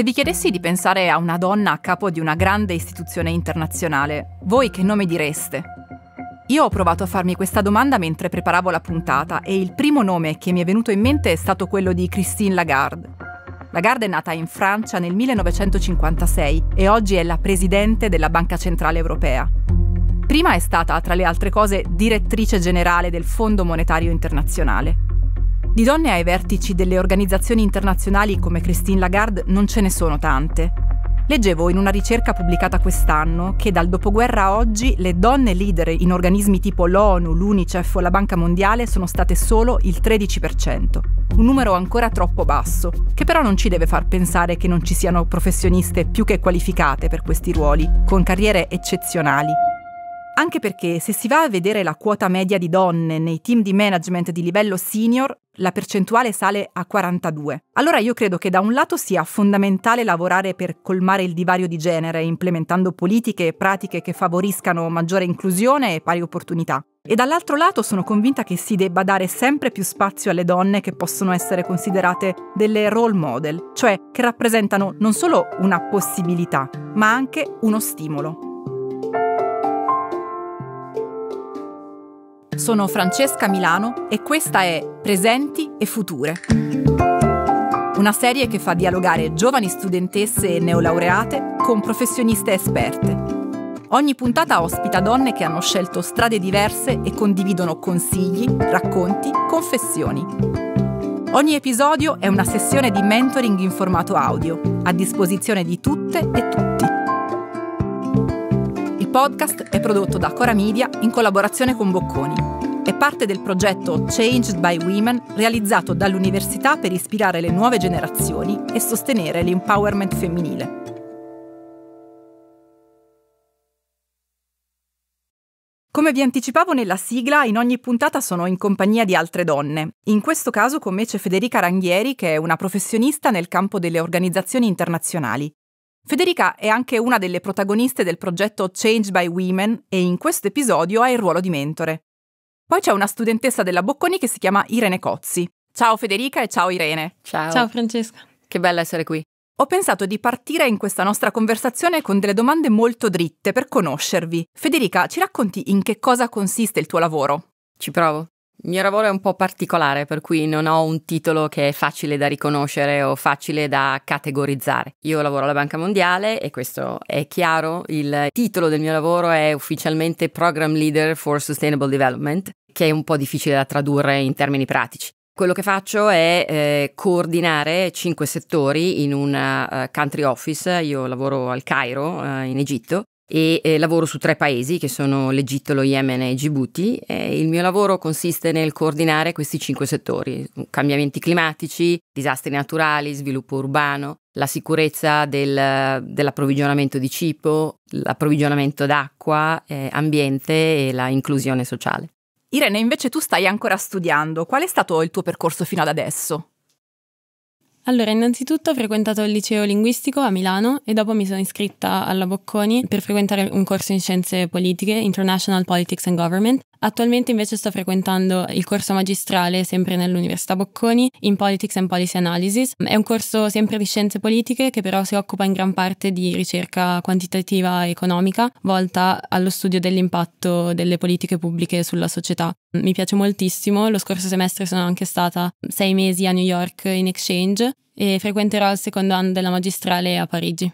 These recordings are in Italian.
Se vi chiedessi di pensare a una donna a capo di una grande istituzione internazionale, voi che nome direste? Io ho provato a farmi questa domanda mentre preparavo la puntata e il primo nome che mi è venuto in mente è stato quello di Christine Lagarde. Lagarde è nata in Francia nel 1956 e oggi è la presidente della Banca Centrale Europea. Prima è stata, tra le altre cose, direttrice generale del Fondo Monetario Internazionale di donne ai vertici delle organizzazioni internazionali come Christine Lagarde non ce ne sono tante. Leggevo in una ricerca pubblicata quest'anno che dal dopoguerra a oggi le donne leader in organismi tipo l'ONU, l'UNICEF o la Banca Mondiale sono state solo il 13%, un numero ancora troppo basso, che però non ci deve far pensare che non ci siano professioniste più che qualificate per questi ruoli, con carriere eccezionali anche perché se si va a vedere la quota media di donne nei team di management di livello senior, la percentuale sale a 42. Allora io credo che da un lato sia fondamentale lavorare per colmare il divario di genere, implementando politiche e pratiche che favoriscano maggiore inclusione e pari opportunità. E dall'altro lato sono convinta che si debba dare sempre più spazio alle donne che possono essere considerate delle role model, cioè che rappresentano non solo una possibilità, ma anche uno stimolo. Sono Francesca Milano e questa è Presenti e Future. Una serie che fa dialogare giovani studentesse e neolaureate con professioniste esperte. Ogni puntata ospita donne che hanno scelto strade diverse e condividono consigli, racconti, confessioni. Ogni episodio è una sessione di mentoring in formato audio, a disposizione di tutte e tutti podcast è prodotto da Cora Media in collaborazione con Bocconi. È parte del progetto Changed by Women realizzato dall'università per ispirare le nuove generazioni e sostenere l'empowerment femminile. Come vi anticipavo nella sigla, in ogni puntata sono in compagnia di altre donne. In questo caso con me c'è Federica Ranghieri, che è una professionista nel campo delle organizzazioni internazionali. Federica è anche una delle protagoniste del progetto Change by Women e in questo episodio ha il ruolo di mentore. Poi c'è una studentessa della Bocconi che si chiama Irene Cozzi. Ciao Federica e ciao Irene. Ciao. Ciao Francesca. Che bello essere qui. Ho pensato di partire in questa nostra conversazione con delle domande molto dritte per conoscervi. Federica, ci racconti in che cosa consiste il tuo lavoro? Ci provo. Il mio lavoro è un po' particolare, per cui non ho un titolo che è facile da riconoscere o facile da categorizzare. Io lavoro alla Banca Mondiale e questo è chiaro. Il titolo del mio lavoro è ufficialmente Program Leader for Sustainable Development, che è un po' difficile da tradurre in termini pratici. Quello che faccio è eh, coordinare cinque settori in un uh, eh, country office, io lavoro al Cairo, uh, in Egitto, e eh, lavoro su tre paesi che sono l'Egitto, lo Yemen e Djibouti e il mio lavoro consiste nel coordinare questi cinque settori, mm, cambiamenti climatici, disastri naturali, sviluppo urbano, la sicurezza del, dell'approvvigionamento di cibo, l'approvvigionamento d'acqua, eh, ambiente e la inclusione sociale. Irene, invece tu stai ancora studiando, qual è stato il tuo percorso fino ad adesso? Allora, innanzitutto ho frequentato il liceo linguistico a Milano e dopo mi sono iscritta alla Bocconi per frequentare un corso in scienze politiche, International Politics and Government, Attualmente invece sto frequentando il corso magistrale sempre nell'Università Bocconi in Politics and Policy Analysis. È un corso sempre di scienze politiche che però si occupa in gran parte di ricerca quantitativa e economica volta allo studio dell'impatto delle politiche pubbliche sulla società. Mi piace moltissimo, lo scorso semestre sono anche stata sei mesi a New York in exchange e frequenterò il secondo anno della magistrale a Parigi.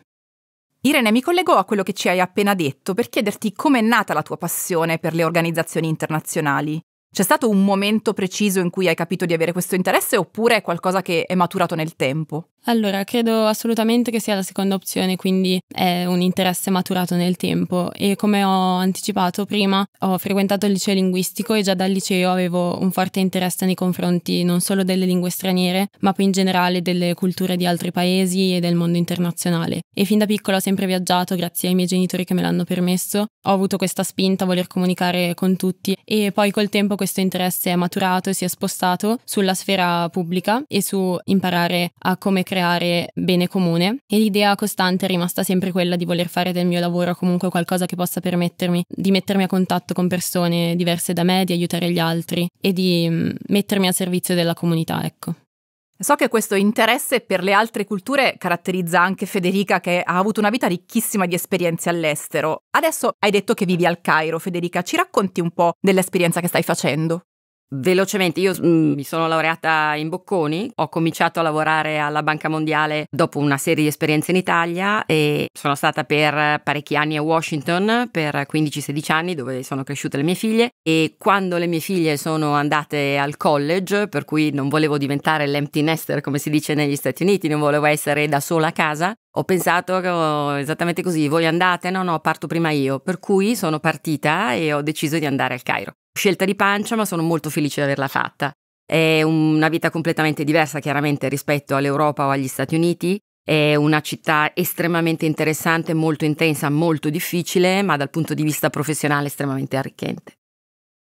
Irene, mi collego a quello che ci hai appena detto per chiederti com'è nata la tua passione per le organizzazioni internazionali. C'è stato un momento preciso in cui hai capito di avere questo interesse oppure è qualcosa che è maturato nel tempo? Allora, credo assolutamente che sia la seconda opzione, quindi è un interesse maturato nel tempo e come ho anticipato prima, ho frequentato il liceo linguistico e già dal liceo avevo un forte interesse nei confronti non solo delle lingue straniere, ma più in generale delle culture di altri paesi e del mondo internazionale. E fin da piccolo ho sempre viaggiato grazie ai miei genitori che me l'hanno permesso, ho avuto questa spinta a voler comunicare con tutti e poi col tempo questo interesse è maturato e si è spostato sulla sfera pubblica e su imparare a come creare creare bene comune e l'idea costante è rimasta sempre quella di voler fare del mio lavoro comunque qualcosa che possa permettermi di mettermi a contatto con persone diverse da me, di aiutare gli altri e di mm, mettermi a servizio della comunità, ecco. So che questo interesse per le altre culture caratterizza anche Federica che ha avuto una vita ricchissima di esperienze all'estero. Adesso hai detto che vivi al Cairo, Federica, ci racconti un po' dell'esperienza che stai facendo? Velocemente, io mm, mi sono laureata in Bocconi, ho cominciato a lavorare alla Banca Mondiale dopo una serie di esperienze in Italia e sono stata per parecchi anni a Washington, per 15-16 anni, dove sono cresciute le mie figlie e quando le mie figlie sono andate al college, per cui non volevo diventare l'empty nester come si dice negli Stati Uniti, non volevo essere da sola a casa, ho pensato oh, esattamente così, voi andate? No, no, parto prima io, per cui sono partita e ho deciso di andare al Cairo scelta di pancia, ma sono molto felice di averla fatta. È una vita completamente diversa chiaramente rispetto all'Europa o agli Stati Uniti, è una città estremamente interessante, molto intensa, molto difficile, ma dal punto di vista professionale estremamente arricchente.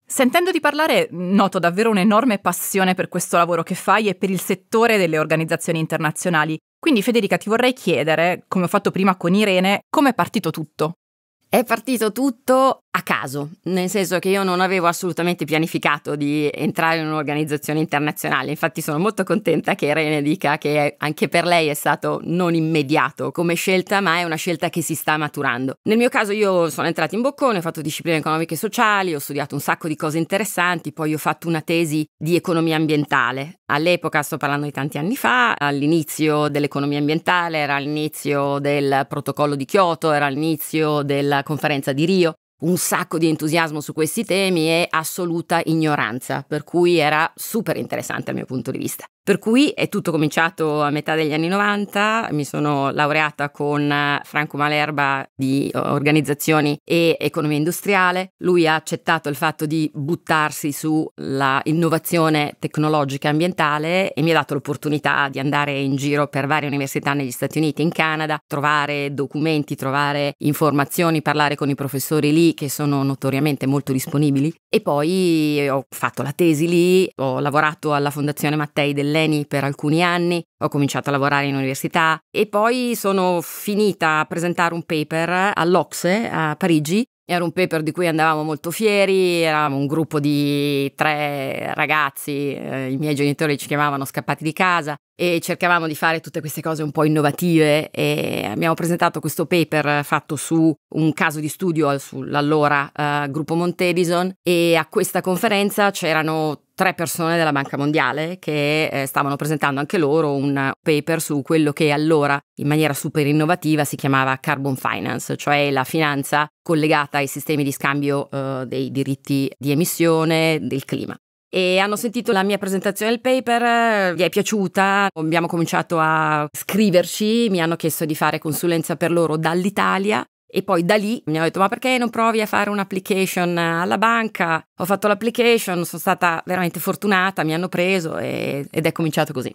Sentendo di parlare, noto davvero un'enorme passione per questo lavoro che fai e per il settore delle organizzazioni internazionali. Quindi Federica ti vorrei chiedere, come ho fatto prima con Irene, come è partito tutto? È partito tutto a caso, nel senso che io non avevo assolutamente pianificato di entrare in un'organizzazione internazionale, infatti sono molto contenta che Irene dica che anche per lei è stato non immediato come scelta, ma è una scelta che si sta maturando. Nel mio caso io sono entrata in boccone, ho fatto discipline economiche e sociali, ho studiato un sacco di cose interessanti, poi ho fatto una tesi di economia ambientale. All'epoca, sto parlando di tanti anni fa, all'inizio dell'economia ambientale, era l'inizio del protocollo di Kyoto, era l'inizio del della conferenza di Rio, un sacco di entusiasmo su questi temi e assoluta ignoranza, per cui era super interessante dal mio punto di vista. Per cui è tutto cominciato a metà degli anni 90, mi sono laureata con eh, Franco Malerba di eh, organizzazioni e economia industriale, lui ha accettato il fatto di buttarsi sull'innovazione tecnologica e ambientale e mi ha dato l'opportunità di andare in giro per varie università negli Stati Uniti e in Canada, trovare documenti, trovare informazioni, parlare con i professori lì che sono notoriamente molto disponibili e poi ho fatto la tesi lì, ho lavorato alla Fondazione Mattei dell'ENI per alcuni anni, ho cominciato a lavorare in università e poi sono finita a presentare un paper all'Ocse a Parigi era un paper di cui andavamo molto fieri, eravamo un gruppo di tre ragazzi, eh, i miei genitori ci chiamavano scappati di casa e cercavamo di fare tutte queste cose un po' innovative e abbiamo presentato questo paper fatto su un caso di studio sull'allora eh, gruppo Montedison e a questa conferenza c'erano tre persone della Banca Mondiale che eh, stavano presentando anche loro un paper su quello che allora in maniera super innovativa si chiamava carbon finance, cioè la finanza collegata ai sistemi di scambio eh, dei diritti di emissione del clima. E hanno sentito la mia presentazione del paper, vi è piaciuta, abbiamo cominciato a scriverci, mi hanno chiesto di fare consulenza per loro dall'Italia e poi da lì mi hanno detto: Ma perché non provi a fare un'application alla banca? Ho fatto l'application, sono stata veramente fortunata, mi hanno preso e, ed è cominciato così.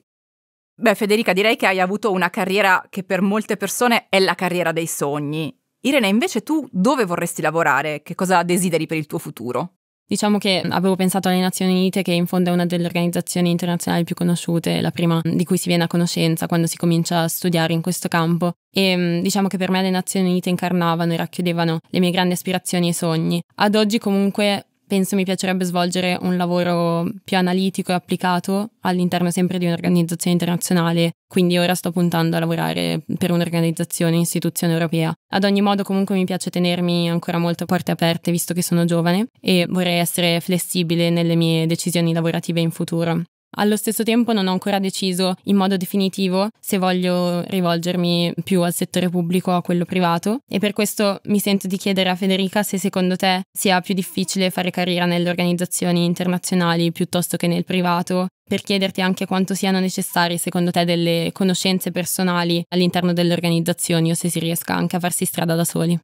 Beh, Federica, direi che hai avuto una carriera che per molte persone è la carriera dei sogni. Irene, invece tu dove vorresti lavorare? Che cosa desideri per il tuo futuro? Diciamo che avevo pensato alle Nazioni Unite, che in fondo è una delle organizzazioni internazionali più conosciute, la prima di cui si viene a conoscenza quando si comincia a studiare in questo campo. E mm, diciamo che per me le Nazioni Unite incarnavano e racchiudevano le mie grandi aspirazioni e sogni. Ad oggi comunque penso mi piacerebbe svolgere un lavoro più analitico e applicato all'interno sempre di un'organizzazione internazionale, quindi ora sto puntando a lavorare per un'organizzazione, istituzione europea. Ad ogni modo comunque mi piace tenermi ancora molto porte aperte visto che sono giovane e vorrei essere flessibile nelle mie decisioni lavorative in futuro. Allo stesso tempo non ho ancora deciso in modo definitivo se voglio rivolgermi più al settore pubblico o a quello privato e per questo mi sento di chiedere a Federica se secondo te sia più difficile fare carriera nelle organizzazioni internazionali piuttosto che nel privato, per chiederti anche quanto siano necessarie secondo te delle conoscenze personali all'interno delle organizzazioni o se si riesca anche a farsi strada da soli.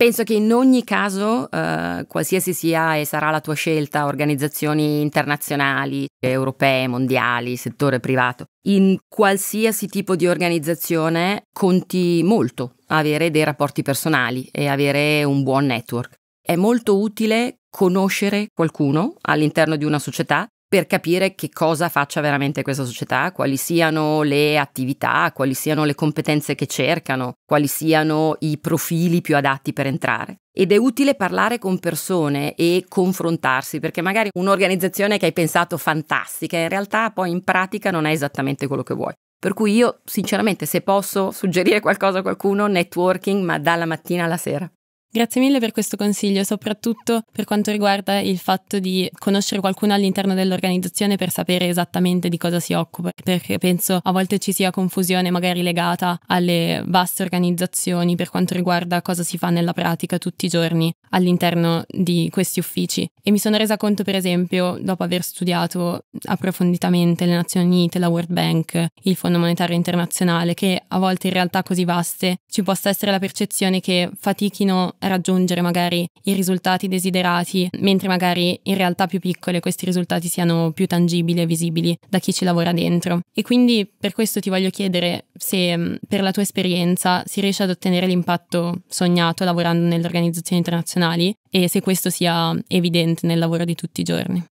Penso che in ogni caso, eh, qualsiasi sia e sarà la tua scelta, organizzazioni internazionali, europee, mondiali, settore privato, in qualsiasi tipo di organizzazione conti molto avere dei rapporti personali e avere un buon network. È molto utile conoscere qualcuno all'interno di una società per capire che cosa faccia veramente questa società, quali siano le attività, quali siano le competenze che cercano, quali siano i profili più adatti per entrare. Ed è utile parlare con persone e confrontarsi, perché magari un'organizzazione che hai pensato fantastica, in realtà poi in pratica non è esattamente quello che vuoi. Per cui io, sinceramente, se posso suggerire qualcosa a qualcuno, networking, ma dalla mattina alla sera. Grazie mille per questo consiglio, soprattutto per quanto riguarda il fatto di conoscere qualcuno all'interno dell'organizzazione per sapere esattamente di cosa si occupa, perché penso a volte ci sia confusione magari legata alle vaste organizzazioni per quanto riguarda cosa si fa nella pratica tutti i giorni all'interno di questi uffici. E mi sono resa conto, per esempio, dopo aver studiato approfonditamente le Nazioni Unite, la World Bank, il Fondo Monetario Internazionale, che a volte in realtà così vaste ci possa essere la percezione che fatichino raggiungere magari i risultati desiderati, mentre magari in realtà più piccole questi risultati siano più tangibili e visibili da chi ci lavora dentro. E quindi per questo ti voglio chiedere se mm, per la tua esperienza si riesce ad ottenere l'impatto sognato lavorando nelle organizzazioni internazionali e se questo sia evidente nel lavoro di tutti i giorni.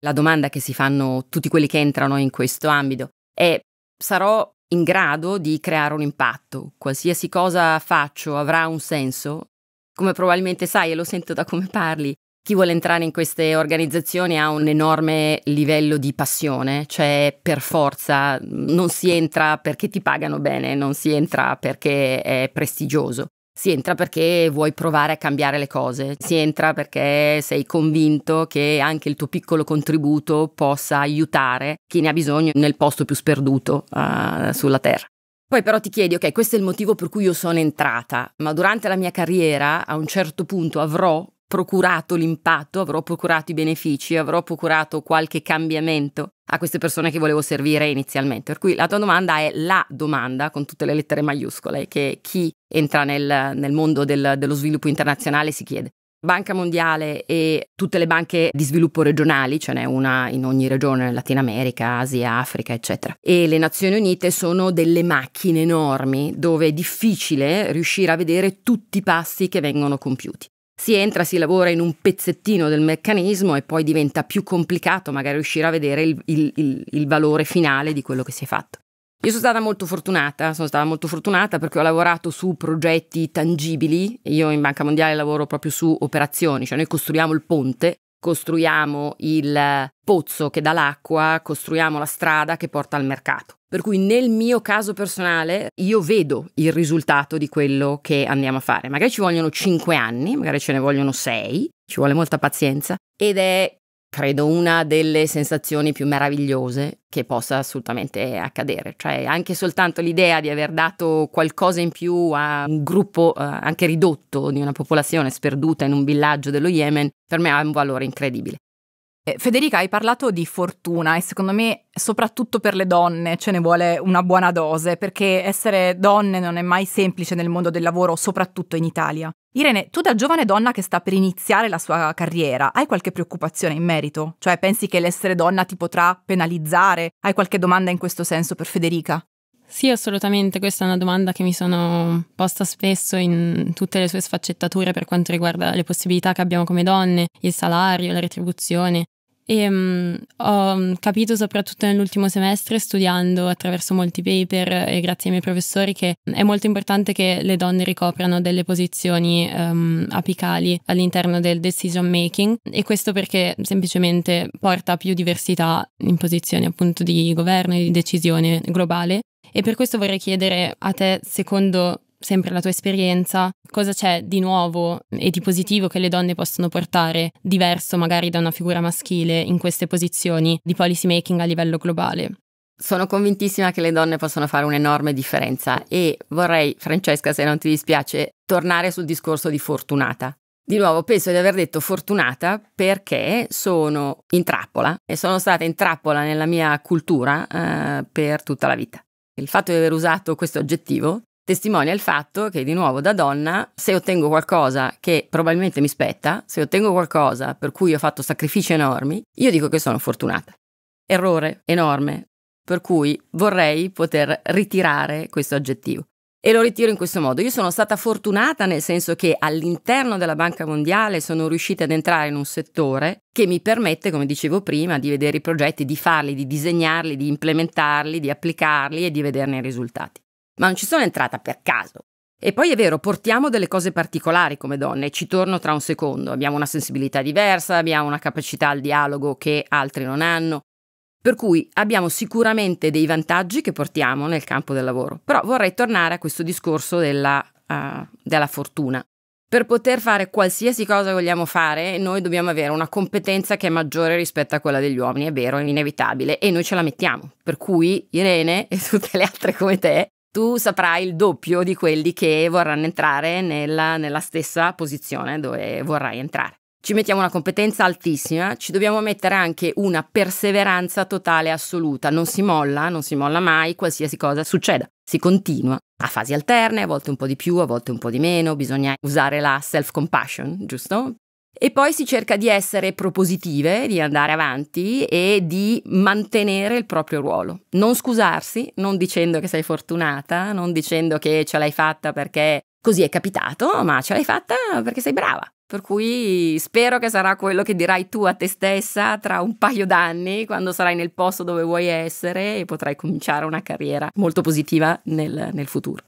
La domanda che si fanno tutti quelli che entrano in questo ambito è sarò in grado di creare un impatto, qualsiasi cosa faccio avrà un senso come probabilmente sai e lo sento da come parli, chi vuole entrare in queste organizzazioni ha un enorme livello di passione, cioè per forza non si entra perché ti pagano bene, non si entra perché è prestigioso. Si entra perché vuoi provare a cambiare le cose, si entra perché sei convinto che anche il tuo piccolo contributo possa aiutare chi ne ha bisogno nel posto più sperduto uh, sulla Terra. Poi però ti chiedi, ok, questo è il motivo per cui io sono entrata, ma durante la mia carriera a un certo punto avrò procurato l'impatto, avrò procurato i benefici, avrò procurato qualche cambiamento a queste persone che volevo servire inizialmente. Per cui la tua domanda è la domanda con tutte le lettere maiuscole che chi entra nel, nel mondo del, dello sviluppo internazionale si chiede. Banca Mondiale e tutte le banche di sviluppo regionali, ce n'è una in ogni regione, Latina America, Asia, Africa, eccetera. E le Nazioni Unite sono delle macchine enormi dove è difficile riuscire a vedere tutti i passi che vengono compiuti. Si entra, si lavora in un pezzettino del meccanismo e poi diventa più complicato magari riuscire a vedere il, il, il, il valore finale di quello che si è fatto. Io sono stata molto fortunata, sono stata molto fortunata perché ho lavorato su progetti tangibili, io in Banca Mondiale lavoro proprio su operazioni, cioè noi costruiamo il ponte, costruiamo il pozzo che dà l'acqua, costruiamo la strada che porta al mercato. Per cui nel mio caso personale io vedo il risultato di quello che andiamo a fare. Magari ci vogliono 5 anni, magari ce ne vogliono 6, ci vuole molta pazienza ed è credo una delle sensazioni più meravigliose che possa assolutamente accadere, cioè anche soltanto l'idea di aver dato qualcosa in più a un gruppo eh, anche ridotto di una popolazione sperduta in un villaggio dello Yemen, per me ha un valore incredibile. Eh, Federica, hai parlato di fortuna e secondo me soprattutto per le donne ce ne vuole una buona dose perché essere donne non è mai semplice nel mondo del lavoro, soprattutto in Italia. Irene, tu da giovane donna che sta per iniziare la sua carriera, hai qualche preoccupazione in merito? Cioè pensi che l'essere donna ti potrà penalizzare? Hai qualche domanda in questo senso per Federica? Sì, assolutamente, questa è una domanda che mi sono posta spesso in tutte le sue sfaccettature per quanto riguarda le possibilità che abbiamo come donne, il salario, la retribuzione. E um, ho mm, capito soprattutto nell'ultimo semestre, studiando attraverso molti paper e eh, grazie ai miei professori, che è molto importante che le donne ricoprano delle posizioni um, apicali all'interno del decision making e questo perché semplicemente porta più diversità in posizioni appunto di governo e di decisione globale e per questo vorrei chiedere a te, secondo sempre la tua esperienza, cosa c'è di nuovo e di positivo che le donne possono portare, diverso magari da una figura maschile, in queste posizioni di policy making a livello globale? Sono convintissima che le donne possano fare un'enorme differenza e vorrei, Francesca, se non ti dispiace, tornare sul discorso di fortunata. Di nuovo, penso di aver detto fortunata perché sono in trappola e sono stata in trappola nella mia cultura eh, per tutta la vita. Il fatto di aver usato questo aggettivo testimonia il fatto che di nuovo da donna, se ottengo qualcosa che probabilmente mi spetta, se ottengo qualcosa per cui ho fatto sacrifici enormi, io dico che sono fortunata. Errore enorme, per cui vorrei poter ritirare questo aggettivo. E lo ritiro in questo modo. Io sono stata fortunata nel senso che all'interno della Banca Mondiale sono riuscita ad entrare in un settore che mi permette, come dicevo prima, di vedere i progetti, di farli, di disegnarli, di implementarli, di applicarli e di vederne i risultati. Ma non ci sono entrata per caso. E poi è vero, portiamo delle cose particolari come donne, ci torno tra un secondo, abbiamo una sensibilità diversa, abbiamo una capacità al dialogo che altri non hanno, per cui abbiamo sicuramente dei vantaggi che portiamo nel campo del lavoro, però vorrei tornare a questo discorso della, uh, della fortuna. Per poter fare qualsiasi cosa vogliamo fare, noi dobbiamo avere una competenza che è maggiore rispetto a quella degli uomini, è vero, è inevitabile, e noi ce la mettiamo. Per cui Irene e tutte le altre come te, tu saprai il doppio di quelli che vorranno entrare nella, nella stessa posizione dove vorrai entrare ci mettiamo una competenza altissima, ci dobbiamo mettere anche una perseveranza totale e assoluta, non si molla, non si molla mai, qualsiasi cosa succeda, si continua a fasi alterne, a volte un po' di più, a volte un po' di meno, bisogna usare la self-compassion, giusto? E poi si cerca di essere propositive, di andare avanti e di mantenere il proprio ruolo. Non scusarsi, non dicendo che sei fortunata, non dicendo che ce l'hai fatta perché così è capitato, ma ce l'hai fatta perché sei brava. Per cui spero che sarà quello che dirai tu a te stessa tra un paio d'anni, quando sarai nel posto dove vuoi essere e potrai cominciare una carriera molto positiva nel, nel futuro.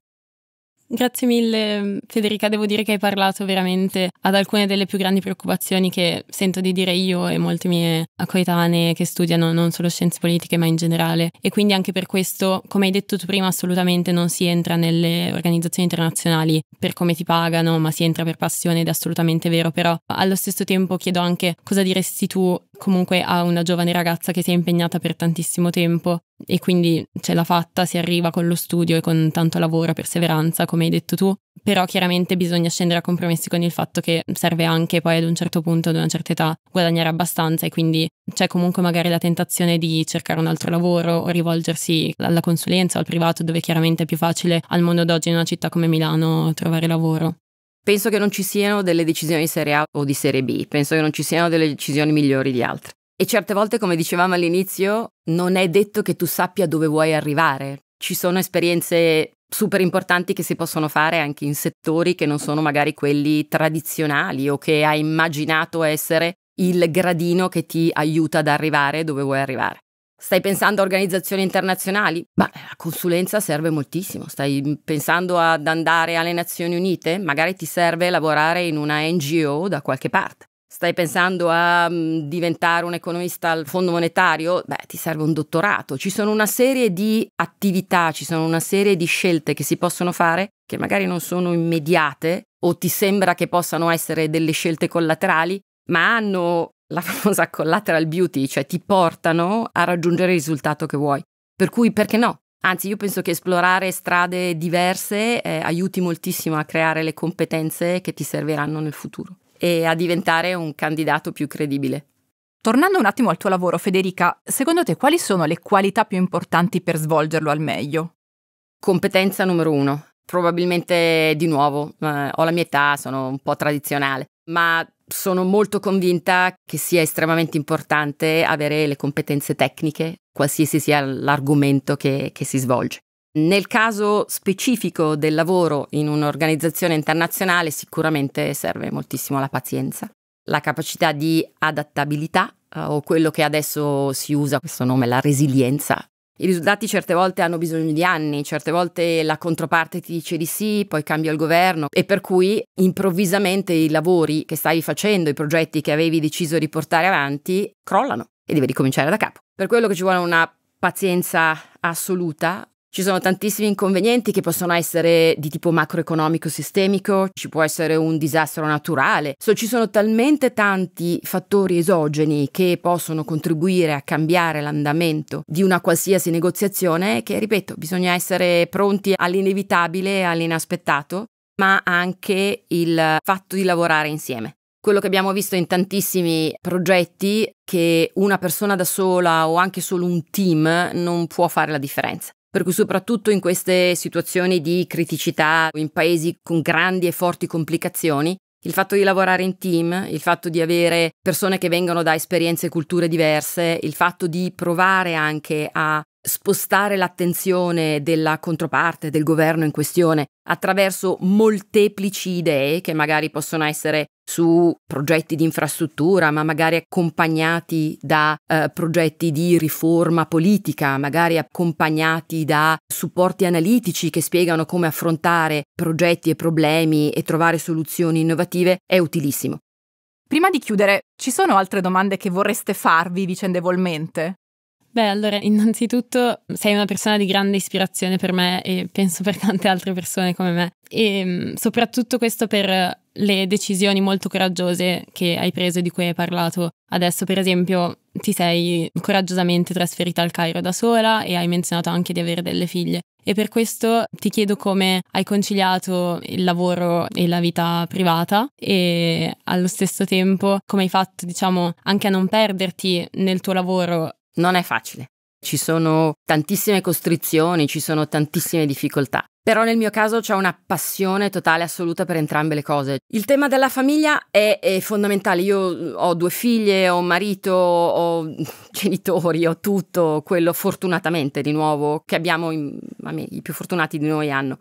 Grazie mille Federica, devo dire che hai parlato veramente ad alcune delle più grandi preoccupazioni che sento di dire io e molte mie coetanee che studiano non solo scienze politiche ma in generale e quindi anche per questo, come hai detto tu prima, assolutamente non si entra nelle organizzazioni internazionali per come ti pagano, ma si entra per passione ed è assolutamente vero, però allo stesso tempo chiedo anche cosa diresti tu comunque a una giovane ragazza che si è impegnata per tantissimo tempo e quindi ce l'ha fatta, si arriva con lo studio e con tanto lavoro e perseveranza, come hai detto tu, però chiaramente bisogna scendere a compromessi con il fatto che serve anche poi ad un certo punto, ad una certa età, guadagnare abbastanza e quindi c'è comunque magari la tentazione di cercare un altro lavoro o rivolgersi alla consulenza o al privato, dove chiaramente è più facile al mondo d'oggi in una città come Milano trovare lavoro. Penso che non ci siano delle decisioni di serie A o di serie B, penso che non ci siano delle decisioni migliori di altre. E certe volte, come dicevamo all'inizio, non è detto che tu sappia dove vuoi arrivare. Ci sono esperienze super importanti che si possono fare anche in settori che non sono magari quelli tradizionali o che hai immaginato essere il gradino che ti aiuta ad arrivare dove vuoi arrivare. Stai pensando a organizzazioni internazionali? Beh, la consulenza serve moltissimo. Stai pensando ad andare alle Nazioni Unite? Magari ti serve lavorare in una NGO da qualche parte. Stai pensando a mm, diventare un economista al fondo monetario? Beh, ti serve un dottorato. Ci sono una serie di attività, ci sono una serie di scelte che si possono fare che magari non sono immediate o ti sembra che possano essere delle scelte collaterali, ma hanno la famosa collateral beauty, cioè ti portano a raggiungere il risultato che vuoi. Per cui perché no? Anzi, io penso che esplorare strade diverse eh, aiuti moltissimo a creare le competenze che ti serviranno nel futuro e a diventare un candidato più credibile. Tornando un attimo al tuo lavoro, Federica, secondo te quali sono le qualità più importanti per svolgerlo al meglio? Competenza numero uno. Probabilmente di nuovo, eh, ho la mia età, sono un po' tradizionale, ma sono molto convinta che sia estremamente importante avere le competenze tecniche, qualsiasi sia l'argomento che, che si svolge. Nel caso specifico del lavoro in un'organizzazione internazionale sicuramente serve moltissimo la pazienza, la capacità di adattabilità eh, o quello che adesso si usa, questo nome, la resilienza. I risultati certe volte hanno bisogno di anni, certe volte la controparte ti dice di sì, poi cambia il governo e per cui improvvisamente i lavori che stavi facendo, i progetti che avevi deciso di portare avanti, crollano e devi ricominciare da capo. Per quello che ci vuole una pazienza assoluta, ci sono tantissimi inconvenienti che possono essere di tipo macroeconomico sistemico, ci può essere un disastro naturale, so, ci sono talmente tanti fattori esogeni che possono contribuire a cambiare l'andamento di una qualsiasi negoziazione che, ripeto, bisogna essere pronti all'inevitabile, all'inaspettato, ma anche il fatto di lavorare insieme quello che abbiamo visto in tantissimi progetti è che una persona da sola o anche solo un team non può fare la differenza per cui soprattutto in queste situazioni di criticità, in paesi con grandi e forti complicazioni, il fatto di lavorare in team, il fatto di avere persone che vengono da esperienze e culture diverse, il fatto di provare anche a spostare l'attenzione della controparte, del governo in questione, attraverso molteplici idee che magari possono essere su progetti di infrastruttura, ma magari accompagnati da eh, progetti di riforma politica, magari accompagnati da supporti analitici che spiegano come affrontare progetti e problemi e trovare soluzioni innovative, è utilissimo. Prima di chiudere, ci sono altre domande che vorreste farvi vicendevolmente? Beh, allora, innanzitutto sei una persona di grande ispirazione per me e penso per tante altre persone come me. E ehm, soprattutto questo per le decisioni molto coraggiose che hai preso e di cui hai parlato. Adesso, per esempio, ti sei coraggiosamente trasferita al Cairo da sola e hai menzionato anche di avere delle figlie. E per questo ti chiedo come hai conciliato il lavoro e la vita privata e allo stesso tempo come hai fatto, diciamo, anche a non perderti nel tuo lavoro non è facile. Ci sono tantissime costrizioni, ci sono tantissime difficoltà. Però nel mio caso c'è una passione totale assoluta per entrambe le cose. Il tema della famiglia è, è, fondamentale. Io eh, ho due figlie, ho un marito, ho genitori, ho tutto quello fortunatamente di nuovo che abbiamo, in, me, i più fortunati di noi hanno.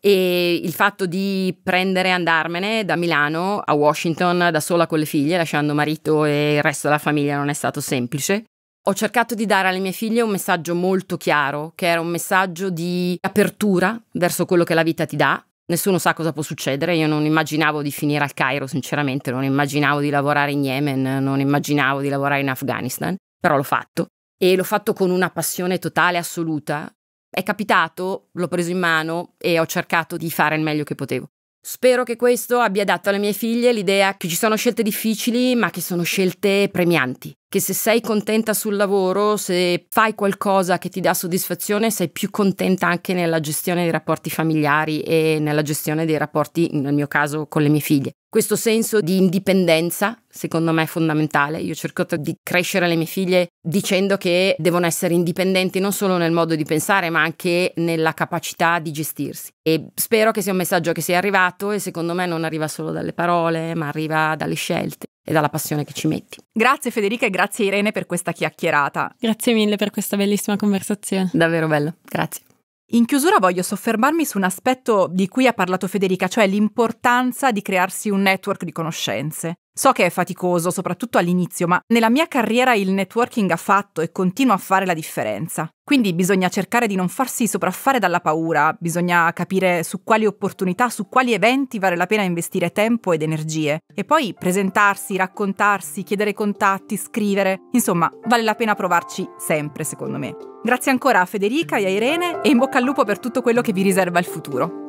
E il fatto di prendere e andarmene da Milano a Washington da sola con le figlie, lasciando marito e il resto della famiglia, non è stato semplice ho cercato di dare alle mie figlie un messaggio molto chiaro, che era un messaggio di apertura verso quello che la vita ti dà. Nessuno sa cosa può succedere, io non immaginavo di finire al Cairo, sinceramente, non immaginavo di lavorare in Yemen, non immaginavo di lavorare in Afghanistan, però l'ho fatto e l'ho fatto con una passione totale assoluta. È capitato, l'ho preso in mano e ho cercato di fare il meglio che potevo. Spero che questo abbia dato alle mie figlie l'idea che ci sono scelte difficili, ma che sono scelte premianti. Che se sei contenta sul lavoro, se fai qualcosa che ti dà soddisfazione, sei più contenta anche nella gestione dei rapporti familiari e nella gestione dei rapporti, nel mio caso, con le mie figlie. Questo senso di indipendenza, secondo me, è fondamentale. Io ho cercato di crescere le mie figlie dicendo che devono essere indipendenti non solo nel modo di pensare, ma anche nella capacità di gestirsi. E spero che sia un messaggio che sia arrivato e secondo me non arriva solo dalle parole, ma arriva dalle scelte e dalla passione che ci metti. Grazie Federica e grazie Irene per questa chiacchierata. Grazie mille per questa bellissima conversazione. Davvero bello, grazie. In chiusura voglio soffermarmi su un aspetto di cui ha parlato Federica, cioè l'importanza di crearsi un network di conoscenze. So che è faticoso, soprattutto all'inizio, ma nella mia carriera il networking ha fatto e continua a fare la differenza. Quindi bisogna cercare di non farsi sopraffare dalla paura, bisogna capire su quali opportunità, su quali eventi vale la pena investire tempo ed energie. E poi presentarsi, raccontarsi, chiedere contatti, scrivere. Insomma, vale la pena provarci sempre, secondo me. Grazie ancora a Federica e a Irene e in bocca al lupo per tutto quello che vi riserva il futuro.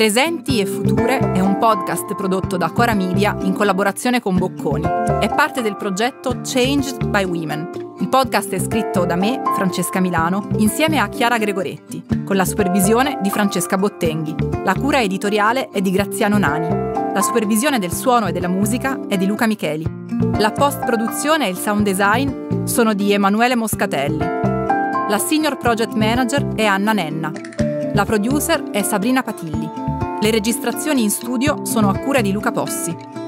Presenti e Future è un podcast prodotto da Cora Media in collaborazione con Bocconi. È parte del progetto Changed by Women. Il podcast è scritto da me, Francesca Milano, insieme a Chiara Gregoretti, con la supervisione di Francesca Bottenghi. La cura editoriale è di Graziano Nani. La supervisione del suono e della musica è di Luca Micheli. La post-produzione e il sound design sono di Emanuele Moscatelli. La senior project manager è Anna Nenna. La producer è Sabrina Patilli. Le registrazioni in studio sono a cura di Luca Possi.